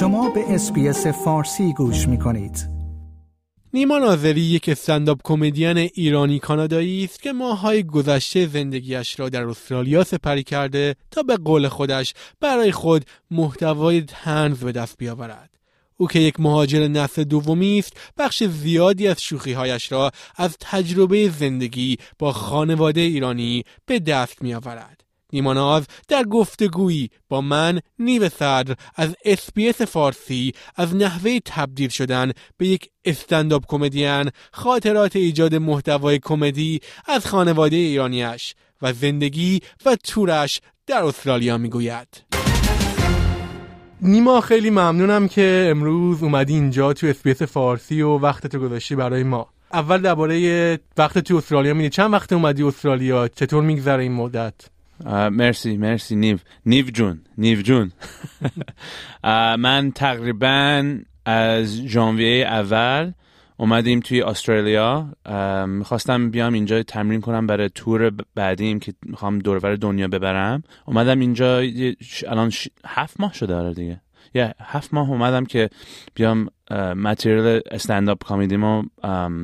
شما به اسپیس فارسی گوش می کنید. نیما ناظری یک استنداپ کمدین ایرانی کانادایی است که ماهای گذشته زندگیش را در استرالیا سپری کرده تا به قول خودش برای خود محتوای تنز به دست بیاورد. او که یک مهاجر نسل دومی است بخش زیادی از شوخیهایش را از تجربه زندگی با خانواده ایرانی به دست میآورد نیماناز در گفتگویی با من نیو صدر از اسپیس فارسی از نحوه تبدیل شدن به یک استنداب کمدین خاطرات ایجاد محتوای کمدی از خانواده ایرانیش و زندگی و تورش در استرالیا میگوید نیما خیلی ممنونم که امروز اومدی اینجا تو اسپیس فارسی و رو گذاشتی برای ما اول درباره وقت تو استرالیا میدی چند وقت اومدی استرالیا چطور میگذره این مدت مرسی مرسی نیو نیو جون نیو جون من تقریبا از ژانویه اول اومدیم توی استرالیا میخواستم بیام اینجا تمرین کنم برای تور بعدیم که میخوام دورور دنیا ببرم اومدم اینجا الان هفت ماه شده آره دیگه یه هفت ماه اومدم که بیام متریال استنداپ کامیدیمو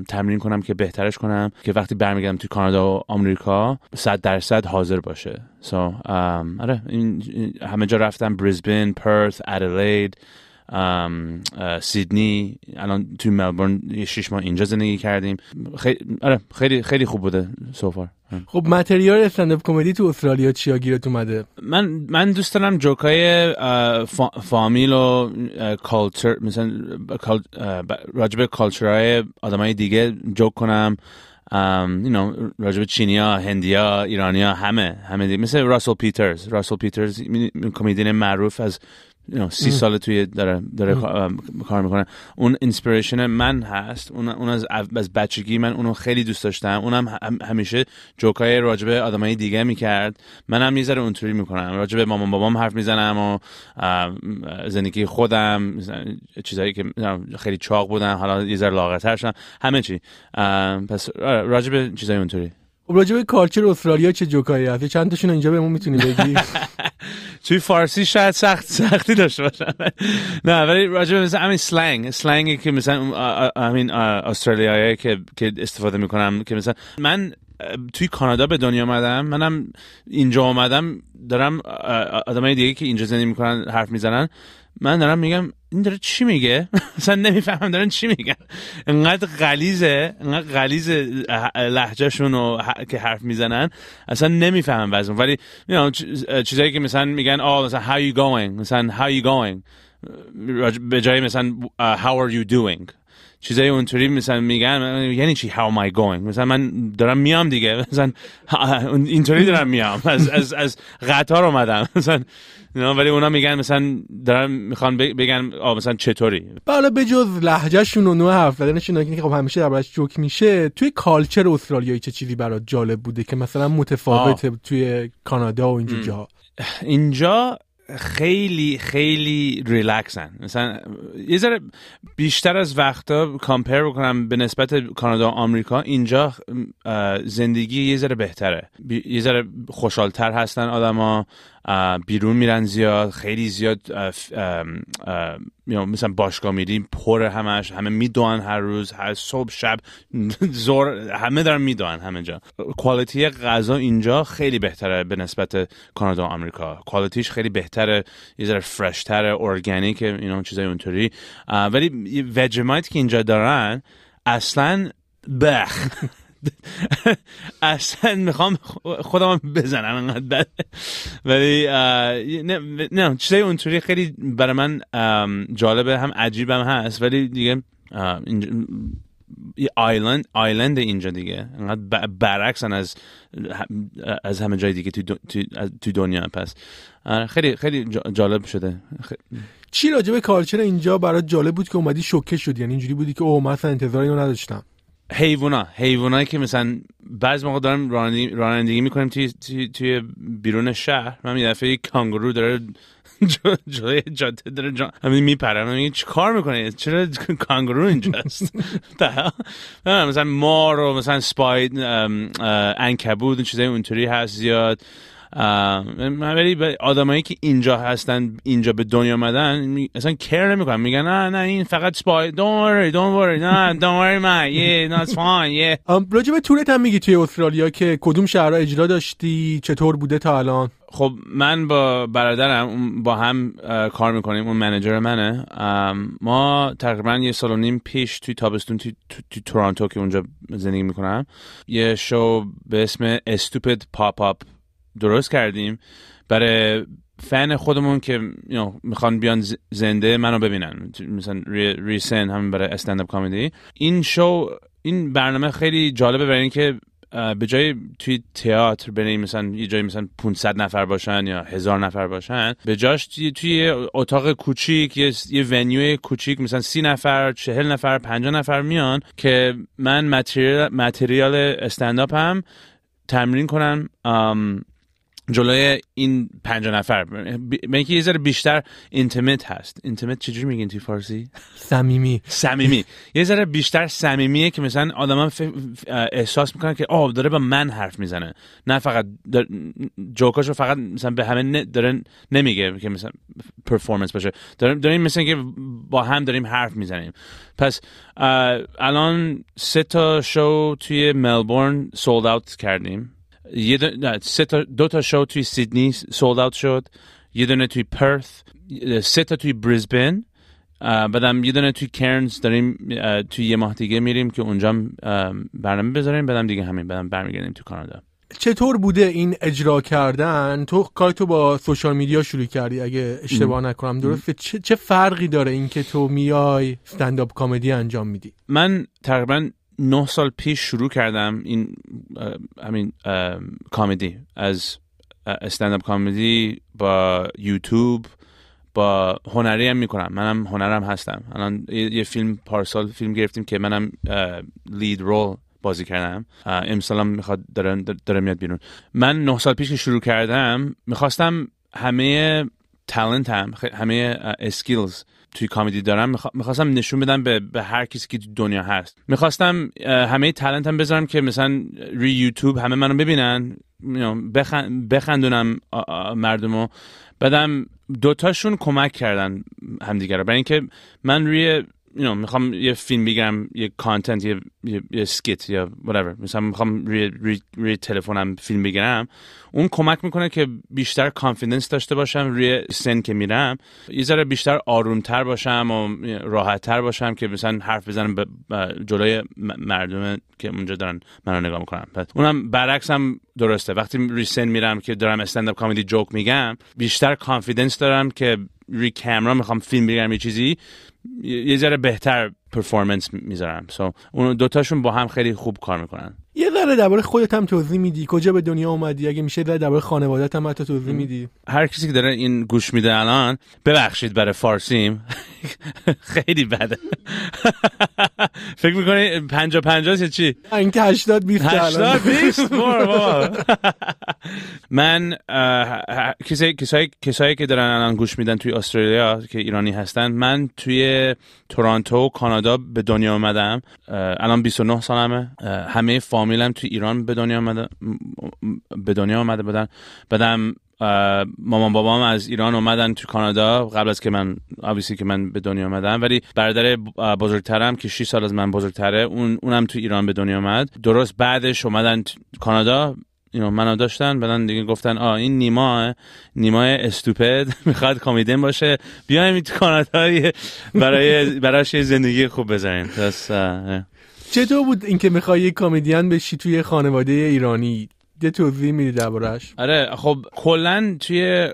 تمرین کنم که بهترش کنم که وقتی برمیگردم تو کانادا و آمریکا 100 درصد حاضر باشه so, آره این همه جا رفتم برزبن پرث ادلید سیدنی الان توی ملبورن شش ماه اینجا زندگی کردیم خیلی آره، خیلی خیلی خوب بوده سوفار خب متریال اپ کمدی تو استرالیا چیا گیرت اومده من من دوست دارم جوکای فامیل و کالچر مثلا راجب کالچر آدمای دیگه جوک کنم یو نو راجب چینیا، هندیا، ایرانیا همه همه مثل راسل پیترز راسل پیترز کمدین معروف از سی سال توی داره, داره کار میکنه اون اینسپریشن من هست اون, اون از, از بچگی من اونو خیلی دوست داشتم اونم همیشه جوکای راجبه آدمای دیگه میکرد منم هم ذره اونطوری میکنم راجبه مامان بابام حرف میزنم و زندگی خودم چیزایی که خیلی چاق بودن حالا یه ذره لاغرتر شدم همه چی پس آره، راجبه چیزای اونطوری خب، راجبه کارچر استرالیا چه جوکایی هست چند تاشون اینجا بهمون میتونی بگی توی فارسی شاید سخت سختی داشته باشم نه ولی راجع به مثلا همین سلنگ سلنگی که مثلا همین استرالیایی که استفاده میکنم که مثلا من توی کانادا به دنیا آمدم منم اینجا آمدم دارم آدمای دیگه که اینجا زندگی میکنن حرف میزنن من دارم میگم این داره چی میگه اصلا نمیفهمم دارن چی میگن انقدر غلیزه انقدر غلیز لهجهشون و که حرف میزنن اصلا نمیفهمم بازم ولی know, چیزایی که مثلا میگن آه oh، مثلا how you going مثلا how you going به جای مثلا uh, how are you doing چیزای اونطوری مثلا میگن یعنی چی how am I مثلا من دارم میام دیگه مثلا اینطوری دارم میام از از از قطار اومدم مثلا ولی اونا میگن مثلا دارن میخوان بگن آ مثلا چطوری بله به جز لهجهشون و نوع حرف زدنشون که خب همیشه دربارش جوک میشه توی کالچر استرالیایی چه چیزی برات جالب بوده که مثلا متفاوته توی کانادا و اینجا جا اینجا خیلی خیلی ریلکسن مثلا یه ذره بیشتر از وقتا کامپیر بکنم به نسبت کانادا و آمریکا اینجا زندگی یه ذره بهتره یه ذره خوشحالتر هستن آدما بیرون میرن زیاد خیلی زیاد یعنی مثلا باشگاه میریم پر همش همه میدونن هر روز هر صبح شب زور همه دارن میدونن همه جا کوالیتی غذا اینجا خیلی بهتره به نسبت کانادا و آمریکا کوالیتیش خیلی بهتره یه ذره فرشتره ارگانیک اینا چیزای اونطوری ولی وجمایت که اینجا دارن اصلا بخ اصلا میخوام خودم بزنم انقدر ولی نه, نه چیزای اونطوری خیلی برای من جالبه هم عجیبم هست ولی دیگه آیلند آیلند اینجا دیگه انقدر برعکسن از از همه جای دیگه تو, دنیا پس خیلی خیلی جالب شده چی راجع به کالچر اینجا برات جالب بود که اومدی شوکه شدی یعنی اینجوری بودی که اوه مثلا انتظاری رو نداشتم حیوونا حیوانایی که مثلا بعض موقع دارم رانندگی, میکنیم توی, بیرون شهر من یه دفعه کانگرو داره جای جاده داره جا... همین میپره همین کار میکنه چرا کانگرو اینجاست مثلا مار و مثلا سپاید انکبود چیزای اونطوری هست زیاد ولی آدمایی که اینجا هستن اینجا به دنیا آمدن اصلا کر نمیکنن میگن نه نه این فقط سپای دون وری نه دون من یه نه یه راجع به تورت هم میگی توی استرالیا که کدوم شهرها اجرا داشتی چطور بوده تا الان خب من با برادرم با هم کار میکنیم اون منجر منه ما تقریبا یه سال و نیم پیش توی تابستون توی, توی تورانتو که اونجا زندگی میکنم یه شو به اسم استوپید پاپ درست کردیم برای فن خودمون که میخوان بیان زنده منو ببینن مثلا ریسن همین برای استنداپ کامیدی این شو این برنامه خیلی جالبه برای اینکه به جای توی تئاتر بنی مثلا یه جایی مثلا 500 نفر باشن یا هزار نفر باشن به جاش توی اتاق کوچیک یه, ونیو کوچیک مثلا سی نفر چهل نفر 50 نفر میان که من متریال, متریال استنداپ هم تمرین کنم جلوی این پنج نفر من اینکه یه ذره بیشتر اینتیمیت هست اینتیمیت چجوری میگین توی فارسی صمیمی صمیمی یه ذره بیشتر صمیمیه که مثلا آدما احساس میکنن که آه داره با من حرف میزنه نه فقط جوکاشو فقط مثلا به همه داره نمیگه که مثلا پرفورمنس باشه داریم داریم مثلا که با هم داریم حرف میزنیم پس الان سه تا شو توی ملبورن سولد اوت کردیم یه سه تا دو تا شو توی سیدنی سولد اوت شد یه دونه توی پرث سه تا توی بریزبن بدم یه دونه توی کرنز داریم توی یه ماه دیگه میریم که اونجا برنامه بذاریم بدم دیگه همین بعدم برمیگردیم تو کانادا چطور بوده این اجرا کردن تو کار تو با سوشال میدیا شروع کردی اگه اشتباه نکنم درسته چه, چه فرقی داره اینکه تو میای استنداپ کمدی انجام میدی من تقریبا نه سال پیش شروع کردم این همین کامیدی از استنداپ کامیدی با یوتیوب با هنری هم میکنم منم هنرم هستم الان یه فیلم پارسال فیلم گرفتیم که منم لید رول بازی کردم امسالم میخواد داره, میاد بیرون من نه سال پیش که شروع کردم میخواستم همه تالنت هم همه اسکیلز توی کامیدی دارم میخواستم نشون بدم به, به هر کسی که دنیا هست میخواستم همه تلنتم بذارم که مثلا روی یوتیوب همه منو ببینن بخن... بخندونم مردمو بعدم دوتاشون کمک کردن همدیگه رو برای اینکه من روی you know میخوام یه فیلم بگم یه کانتنت یه, یه،, یه یا whatever مثلا میخوام روی, روی،, تلفنم فیلم بگیرم اون کمک میکنه که بیشتر کانفیدنس داشته باشم روی سن که میرم یه ذره بیشتر آرومتر باشم و راحت تر باشم که مثلا حرف بزنم به جلوی مردم که اونجا دارن منو نگاه میکنن اونم برعکس هم درسته وقتی روی سن میرم که دارم اپ کامیدی جوک میگم بیشتر کانفیدنس دارم که روی کامرا میخوام فیلم بگیرم یه چیزی یه ذره بهتر پرفورمنس میذارم سو اون دوتاشون با هم خیلی خوب کار میکنن یه ذره درباره خودت هم توضیح میدی کجا به دنیا اومدی اگه میشه ذره درباره خانوادت هم حتی توضیح میدی هر کسی که داره این گوش میده الان ببخشید برای فارسیم خیلی بده فکر میکنی پنجا پنجاست یا چی؟ این که هشتاد بیفت هشتاد بیفت من کسایی که دارن الان گوش میدن توی استرالیا که ایرانی هستن من توی تورانتو و کانادا به دنیا اومدم الان 29 سالمه همه فامیلم توی ایران به دنیا اومده به دنیا اومده بدن بدم مامان بابام از ایران اومدن تو کانادا قبل از که من آویسی که من به دنیا اومدم ولی برادر بزرگترم که 6 سال از من بزرگتره اون اونم تو ایران به دنیا اومد درست بعدش اومدن کانادا اینو منو داشتن بعدن دیگه گفتن آ این نیما نیما استوپد میخواد کامیدن باشه بیایم تو کانادا برای براش زندگی خوب بزنیم چطور بود اینکه میخوای یک کمدین بشی توی خانواده ایرانی یه توضیح میدی دربارش آره خب کلا توی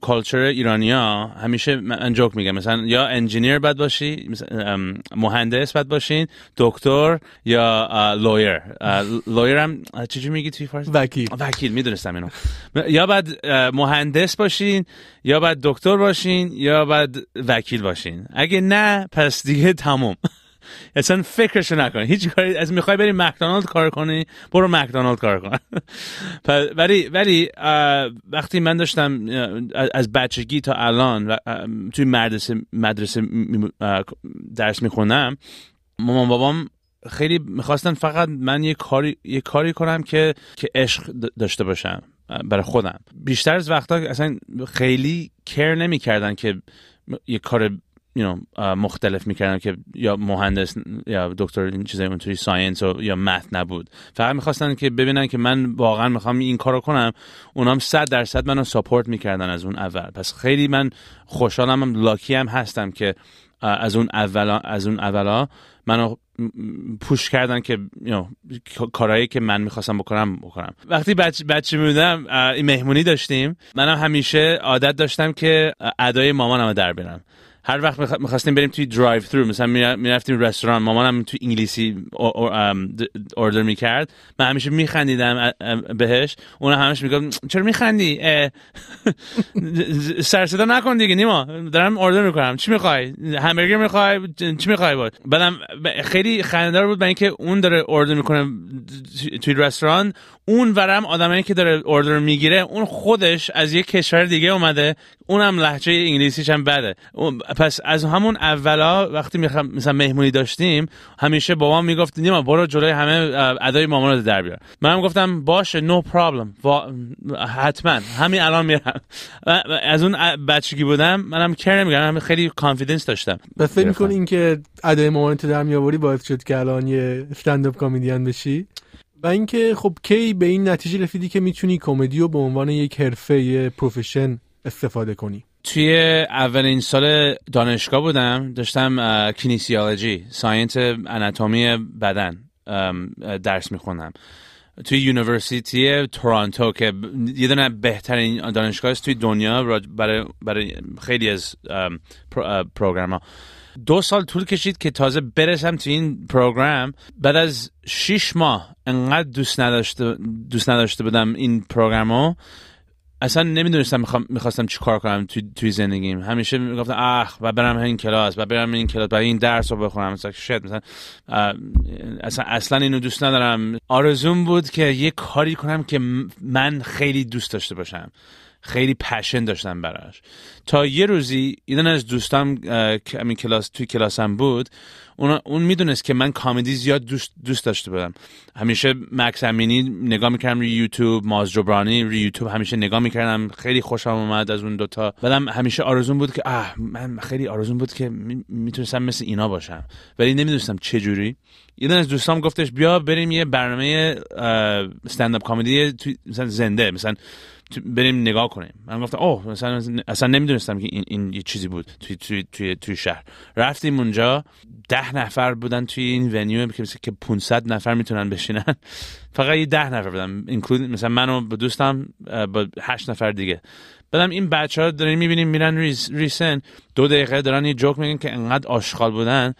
کالچر ایرانیا همیشه من جوک میگم مثلا یا انجینیر بد باشی مهندس بد باشین دکتر یا لایر. لویر هم چی میگی توی فارسی وکیل وکیل میدونستم اینو یا بعد مهندس باشین یا بعد دکتر باشین یا بعد وکیل باشین اگه نه پس دیگه تموم اصلا فکرشو نکنی هیچ کاری از میخوای بری مکدونالد کار کنی برو مکدونالد کار کن ولی ولی وقتی من داشتم از بچگی تا الان توی مدرسه مدرسه درس میخونم مامان بابام خیلی میخواستن فقط من یه کاری یه کاری کنم که که عشق داشته باشم برای خودم بیشتر از وقتا اصلا خیلی کر نمیکردن که یه کار you know uh, مختلف میکردن که یا مهندس یا دکتر این چیزای اونطوری ساینس یا مت نبود فقط میخواستن که ببینن که من واقعا میخوام این کارو کنم اونام 100 درصد منو ساپورت میکردن از اون اول پس خیلی من خوشحالم هم لاکی هم هستم که از اون اولا از اون اولا منو پوش کردن که you کارهایی که من میخواستم بکنم بکنم وقتی بچه, بچه میبودم این مهمونی داشتیم منم همیشه عادت داشتم که ادای مامانم در برم هر وقت میخواستیم بریم توی درایو ثرو مثلا میرفتیم رستوران مامانم توی انگلیسی اوردر میکرد من همیشه میخندیدم بهش اون همش میگفت چرا میخندی سر صدا نکن دیگه نیما دارم اوردر میکنم چی میخوای همبرگر میخوای چی میخوای بود بعدم خیلی خنده‌دار بود من اینکه اون داره اوردر میکنه توی رستوران اون ورم آدمایی که داره اوردر میگیره اون خودش از یه کشور دیگه اومده اونم لحجه انگلیسیش هم بده پس از همون اولا وقتی مثلا مهمونی داشتیم همیشه بابا میگفت نیما برو جلوی همه ادای مامان رو در بیار منم گفتم باشه نو no پرابلم حتما همین الان میرم از اون بچگی بودم منم کر نمیگم خیلی کانفیدنس داشتم به فکر می‌کنی اینکه ادای مامانت در میآوری باعث شد که الان یه استنداپ کمدین بشی و اینکه خب کی به این نتیجه رسیدی که میتونی کمدی رو به عنوان یک حرفه پروفشن استفاده کنی توی اولین سال دانشگاه بودم داشتم کینیسیالوجی ساینس اناتومی بدن درس میخوندم توی یونیورسیتی تورانتو که یه دونه بهترین دانشگاه است توی دنیا برای, برای خیلی از پروگرام ها دو سال طول کشید که تازه برسم تو این پروگرام بعد از شیش ماه انقدر دوست نداشته, دوست نداشته بودم این پروگرام رو اصلا نمیدونستم میخواستم چی کار کنم توی زندگیم همیشه میگفتم اخ و برم این کلاس و برم این کلاس و این درس رو بخونم مثلا شد مثلا اصلا اصلا اینو دوست ندارم آرزوم بود که یه کاری کنم که من خیلی دوست داشته باشم خیلی پشن داشتم براش تا یه روزی اینا از دوستم همین کلاس توی کلاسم بود اون اون میدونست که من کامیدی زیاد دوست, دوست داشته بودم همیشه مکس امینی نگاه میکردم روی یوتیوب ماز جبرانی روی یوتیوب همیشه نگاه میکردم خیلی خوشم اومد از اون دوتا بعدم همیشه آرزون بود که آه من خیلی آرزون بود که میتونستم مثل اینا باشم ولی نمیدونستم چه جوری یه از دوستام گفتش بیا بریم یه برنامه استنداپ مثلا زنده مثلا بریم نگاه کنیم من گفتم اوه مثلا اصلا نمیدونستم که این, یه چیزی بود توی توی توی شهر رفتیم اونجا ده نفر بودن توی این ونیو که مثلا که 500 نفر میتونن بشینن فقط یه ده نفر بودن اینکلود مثلا منو با دوستم با هشت نفر دیگه بعدم این بچه ها داریم میبینیم میرن ریس، ریسن دو دقیقه دارن یه جوک میگن که انقدر آشغال بودن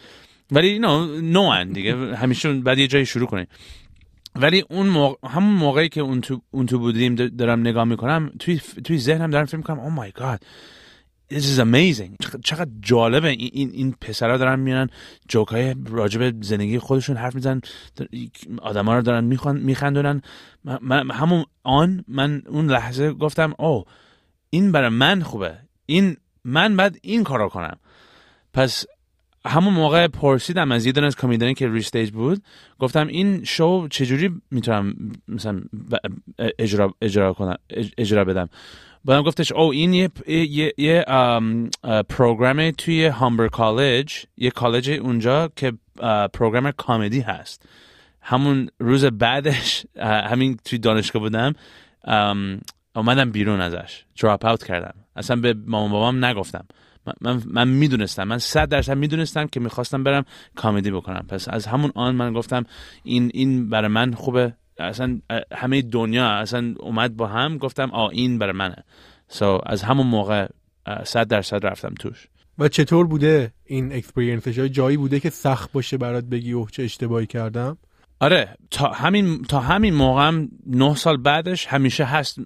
ولی نو نو دیگه همیشه بعد یه جایی شروع کنیم ولی اون همون موقعی که اون تو, اون تو بودیم دارم نگاه میکنم توی, توی ذهنم دارم فکر میکنم oh مای گاد this is amazing چقدر جالبه این, این پسرا دارن میرن جوک های راجب زندگی خودشون حرف میزن آدم ها رو دارن میخندونن من همون آن من اون لحظه گفتم او oh، این برای من خوبه این من بعد این کار کنم پس همون موقع پرسیدم از یه از کمدین که ریستیج بود گفتم این شو چجوری میتونم مثلا اجرا اجرا کنم اجرا بدم بعدم گفتش او این یه یه, توی هامبر کالج یه کالج اونجا که پروگرام کامدی هست همون روز بعدش همین توی دانشگاه بودم اومدم بیرون ازش دراپ اوت کردم اصلا به مامان بابام نگفتم من, من میدونستم من صد درصد میدونستم که میخواستم برم کامیدی بکنم پس از همون آن من گفتم این این برای من خوبه اصلا همه دنیا اصلا اومد با هم گفتم آ این برای منه سو از همون موقع صد درصد رفتم توش و چطور بوده این اکسپریانسش جایی بوده که سخت باشه برات بگی اوه چه اشتباهی کردم آره تا همین تا همین موقع هم نه سال بعدش همیشه هست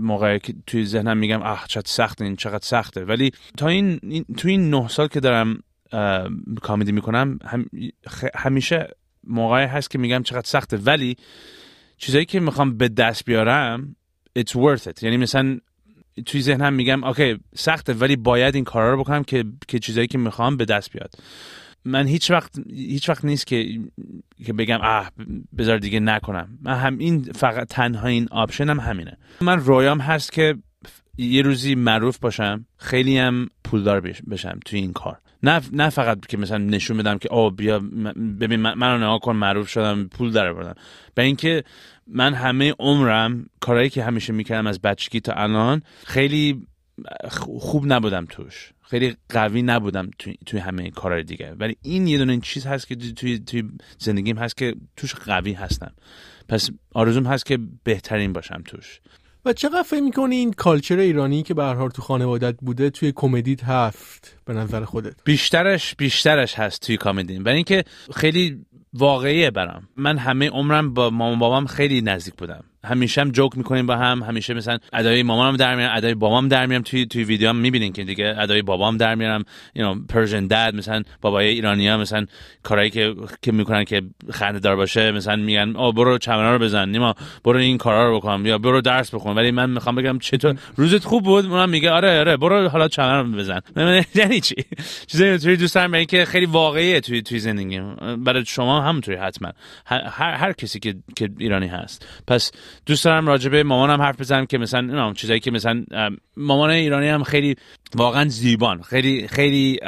موقع, که توی ذهنم میگم آه چقدر سخت این چقدر سخته ولی تا این, این این نه سال که دارم کامیدی میکنم همیشه موقعی هست که میگم چقدر سخته ولی چیزایی که میخوام به دست بیارم it's worth it یعنی مثلا توی ذهنم میگم اوکی سخته ولی باید این کارا رو بکنم که که چیزایی که میخوام به دست بیاد من هیچ وقت هیچ وقت نیست که که بگم اه بذار دیگه نکنم من هم فقط تنها این آپشنم هم همینه من رویام هست که یه روزی معروف باشم خیلی هم پولدار بشم توی این کار نه نه فقط که مثلا نشون بدم که آه بیا ببین من رو نگاه کن معروف شدم پول در آوردم به اینکه من همه عمرم کارهایی که همیشه میکردم از بچگی تا الان خیلی خوب نبودم توش خیلی قوی نبودم توی, توی همه کارهای دیگه ولی این یه دونه چیز هست که توی, توی زندگیم هست که توش قوی هستم پس آرزوم هست که بهترین باشم توش و چقدر فکر میکنی این کالچر ایرانی که به تو خانوادت بوده توی کمدیت هفت به نظر خودت بیشترش بیشترش هست توی کمدی ولی اینکه خیلی واقعیه برام من همه عمرم با مامان بابام خیلی نزدیک بودم همیشه هم جوک میکنیم با هم همیشه مثلا ادای مامانم در میارم ادای بابام در میارم توی توی ویدیوام میبینین که دیگه ادای بابام در میارم یو نو پرشن داد مثلا بابای ایرانی ها مثلا کارهایی که که میکنن که خنده دار باشه مثلا میگن او برو چمنا رو بزن نیما برو این کارا رو بکن یا برو درس بخون ولی من میخوام بگم چطور روزت خوب بود اونم میگه آره آره برو حالا چمنا رو بزن یعنی چی چیزی توی دوست دارم که خیلی واقعیه توی توی زندگی برای شما همونطوری حتما هر, هر کسی که که ایرانی هست پس دوست دارم راجبه مامانم حرف بزنم که مثلا اینا چیزایی که مثلا مامان ایرانی هم خیلی واقعا زیبان خیلی خیلی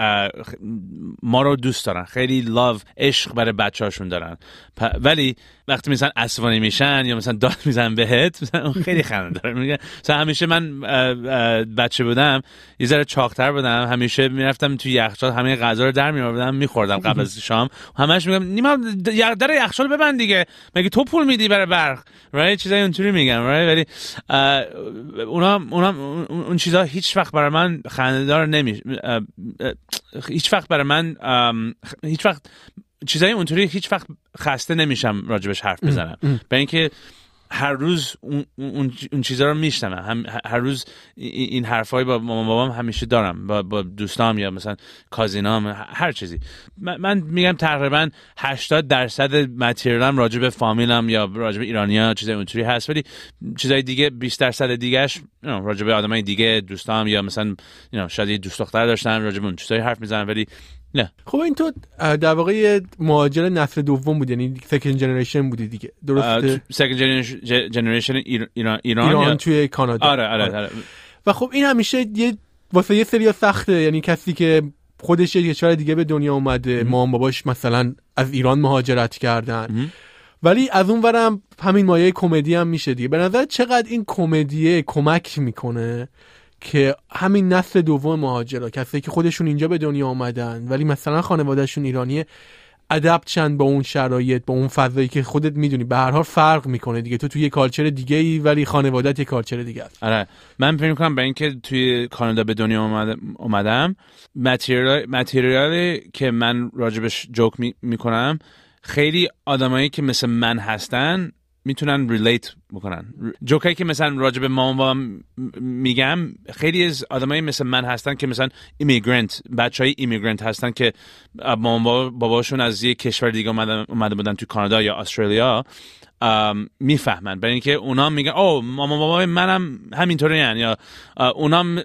ما رو دوست دارن خیلی لاو عشق برای بچه هاشون دارن ولی وقتی مثلا اسوانی میشن یا مثلا داد میزن بهت خیلی خنده داره میگه مثلا همیشه من بچه بودم یه ذره چاقتر بودم همیشه میرفتم تو یخچال همه غذا رو در میآوردم میخوردم قبل از شام همش میگم نیما در یخچال ببند دیگه مگه تو پول میدی برای برق رای چیزای اونطوری میگم ولی اونا, اونا اون چیزا هیچ وقت برای من خنددار نمیشه هیچ وقت برای من هیچ وقت چیزایی اونطوری هیچ وقت خسته نمیشم راجبش حرف بزنم به اینکه هر روز اون, اون, چیزها رو میشنم هر روز این حرفای با مامان بابام همیشه دارم با, با دوستام یا مثلا کازینام هر چیزی من, میگم تقریبا 80 درصد متریالم راجع به فامیلم یا راجع به ایرانیا چیزای اونطوری هست ولی چیزای دیگه 20 درصد دیگهش یعنی راجع به آدمای دیگه دوستام یا مثلا یعنی شاید دوست دختر داشتم راجع به اون چیزای حرف میزنم ولی نه خب این تو در واقع مهاجر نسل دوم بود یعنی سکند جنریشن بودی دیگه درست سکند جنریشن ایران ایران, توی کانادا آره،, آره آره, آره. و خب این همیشه یه واسه یه سری سخته یعنی کسی که خودش یه چهار دیگه به دنیا اومده مام باباش مثلا از ایران مهاجرت کردن ولی از اون ورم همین مایه کمدی هم میشه دیگه به نظر چقدر این کمدیه کمک میکنه که همین نسل دوم مهاجرا کسایی که خودشون اینجا به دنیا آمدن ولی مثلا خانوادهشون ایرانیه ادب چند با اون شرایط با اون فضایی که خودت میدونی به هر حال فرق میکنه دیگه تو توی یه کالچر دیگه ای ولی خانوادهت یه کالچر دیگه است آره من فکر میکنم برای اینکه توی کانادا به دنیا اومدم متریال که من راجبش جوک میکنم خیلی آدمایی که مثل من هستن میتونن ریلیت بکنن جوکایی که مثلا راجب مام میگم خیلی از آدمایی مثل من هستن که مثلا ایمیگرنت بچه های ایمیگرنت هستن که مامبا باباشون از یه کشور دیگه اومده, اومده بودن تو کانادا یا استرالیا میفهمن برای اینکه اونا میگن او ماما بابا منم همینطوری هن. یا اونا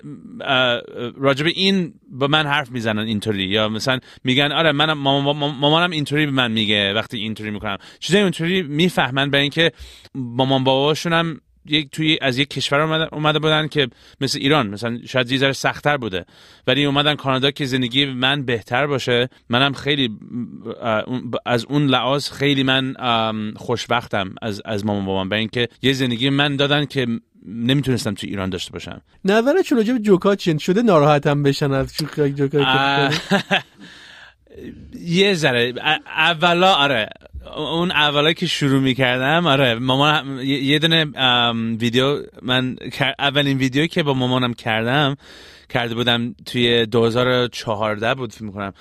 راجب این به من حرف میزنن اینطوری یا مثلا میگن آره منم ماما مامانم اینطوری به من میگه وقتی اینطوری میکنم چیزای اونطوری میفهمن برای اینکه مامان باباشون هم یک توی از یک کشور اومدن, اومده بودن که مثل ایران مثلا شاید یه سختتر بوده ولی اومدن کانادا که زندگی من بهتر باشه منم خیلی از اون لحاظ خیلی من خوشبختم از از مامان بابام به اینکه یه زندگی من دادن که نمیتونستم تو ایران داشته باشم ولی چون راجب جوکا چین شده ناراحتم بشن از جوکا یه ذره اولا آره اون اولا که شروع میکردم آره مامان یه دونه ویدیو من اولین ویدیو که با مامانم کردم کرده بودم توی 2014 بود فکر میکنم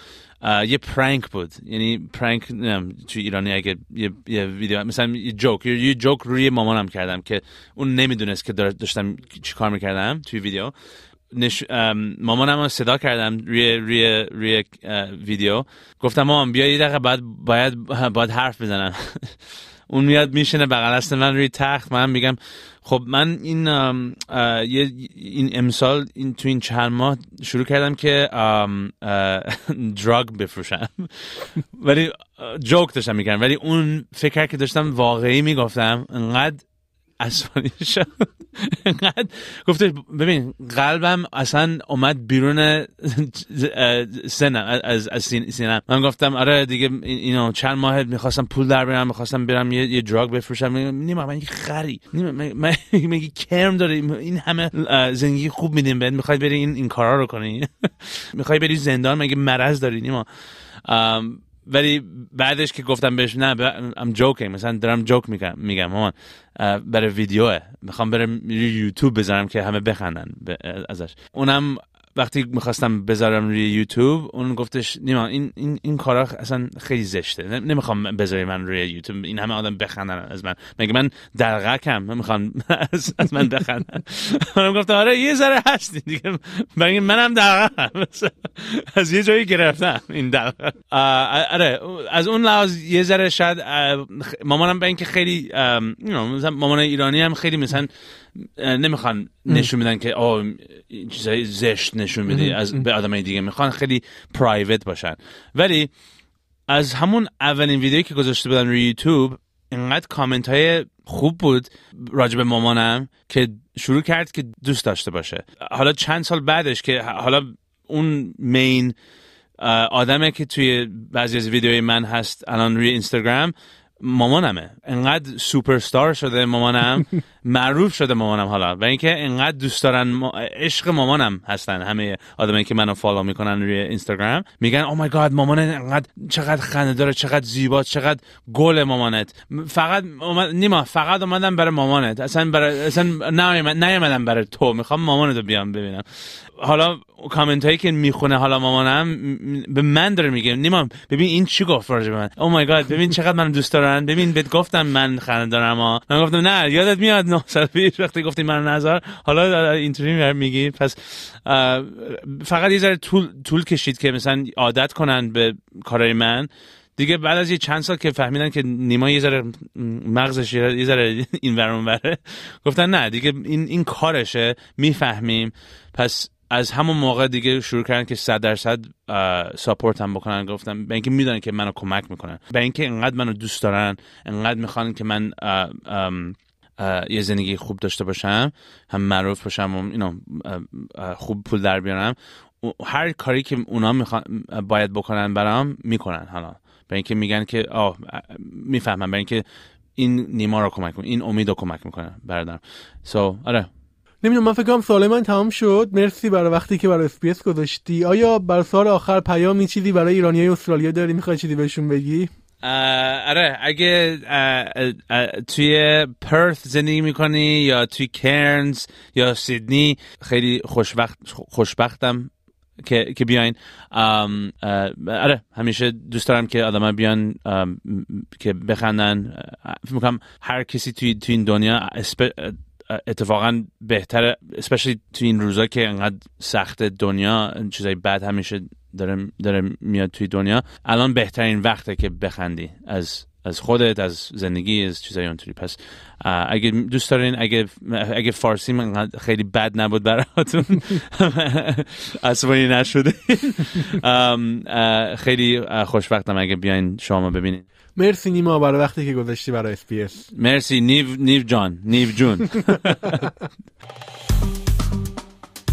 یه پرانک بود یعنی پرانک توی ایرانی اگه یه, یه ویدیو مثلا یه جوک یه جوک روی مامانم کردم که اون نمیدونست که داشتم چی کار میکردم توی ویدیو نش... مامانم رو صدا کردم روی روی روی ویدیو گفتم مامان بیا یه دقیقه بعد باید باید حرف بزنم اون میاد میشینه بغل دست من روی تخت من میگم خب من این این امسال این تو این چند ماه شروع کردم که درگ بفروشم ولی جوک داشتم میکردم ولی اون فکر که داشتم واقعی میگفتم انقدر اصفانی شد گفته گفتش ببین قلبم اصلا اومد بیرون سنم از, سینم من گفتم آره دیگه اینو چند ماه میخواستم پول در بیارم میخواستم برم یه, یه دراگ بفروشم نیما من خری من میگی کرم داری این همه زندگی خوب میدیم بهت میخوای بری این, این کارا رو کنی میخوای بری زندان مگه مرض داری نیما ولی بعدش که گفتم بهش نه ام جوکه مثلا دارم جوک میگم میگم مامان برای ویدیوه میخوام برم یوتیوب بذارم که همه بخندن ازش اونم وقتی میخواستم بذارم روی یوتیوب اون گفتش نیما این این این کارا اصلا خیلی زشته نمیخوام بذاری من روی یوتیوب این همه آدم بخندن از من مگه من درغکم من از, من بخندن من گفتم آره یه ذره هستی دیگه منم درغکم از یه جایی گرفتم این دل آره از اون لحاظ یه ذره شاید مامانم به اینکه خیلی مامان ایرانی هم خیلی مثلا نمیخوان نشون میدن که آه چیزای زشت نشون میدی از به آدمای دیگه میخوان خیلی پرایوت باشن ولی از همون اولین ویدیویی که گذاشته بودن روی یوتیوب اینقدر کامنت های خوب بود راجب مامانم که شروع کرد که دوست داشته باشه حالا چند سال بعدش که حالا اون مین آدمه که توی بعضی از ویدیوهای من هست الان روی اینستاگرام مامانمه انقدر سوپرستار شده مامانم معروف شده مامانم حالا و اینکه انقدر دوست دارن عشق مامانم هستن همه آدمایی که منو فالو میکنن روی اینستاگرام میگن او مای گاد مامان انقدر چقدر خنده داره چقدر زیبا چقدر گل مامانت فقط اومد... نیما فقط اومدم برای مامانت اصلا برای اصلا نیومدم برای تو میخوام مامانتو رو بیام ببینم حالا کامنت هایی که میخونه حالا مامانم به من داره میگه نیما ببین این چی گفت راجع من او مای گاد ببین چقدر من دوست دارن ببین بهت گفتم من خنده دارم ها من گفتم نه یادت میاد نه پیش وقتی گفتی من نظر حالا اینطوری میگی پس فقط یه ذره طول کشید که مثلا عادت کنن به کارای من دیگه بعد از یه چند سال که فهمیدن که نیما یه ذره مغزش یه ذره این ورون گفتن نه دیگه این, این کارشه میفهمیم پس از همون موقع دیگه شروع کردن که 100 درصد ساپورت هم بکنن گفتم به اینکه میدونن که منو کمک میکنن به اینکه انقدر منو دوست دارن انقدر میخوان که من یه زندگی خوب داشته باشم هم معروف باشم و اینو خوب پول در بیارم هر کاری که اونا میخوان باید بکنن برام میکنن حالا به اینکه میگن که آه میفهمم به اینکه این نیما رو کمک این امید رو کمک میکنه برادرم سو so, آره نمیدونم من فکرم سوال من تمام شد مرسی برای وقتی که برای اسپیس گذاشتی آیا بر سال آخر پیامی چیزی برای های استرالیا داری میخوای چیزی بهشون بگی آره اگه توی پرث زندگی میکنی یا توی کرنز یا سیدنی خیلی خوشبخت خوشبختم که, بیاین آره همیشه دوست دارم که آدم بیان که بخندن فکر میکنم هر کسی توی, توی این دنیا اتفاقا بهتره اسپشلی توی این روزا که انقدر سخت دنیا چیزای بد همیشه داره, داره میاد توی دنیا الان بهترین وقته که بخندی از از خودت از زندگی از چیزای اونطوری پس اگه دوست دارین اگه اگه فارسی من خیلی بد نبود براتون عصبانی نشده خیلی خوشوقتم اگه بیاین شما ببینین مرسی نیما برای وقتی که گذاشتی برای اسپیس مرسی نیو نیو جان نیو جون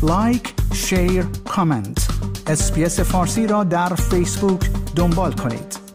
لایک شیر کامنت اسپیس فارسی را در فیسبوک دنبال کنید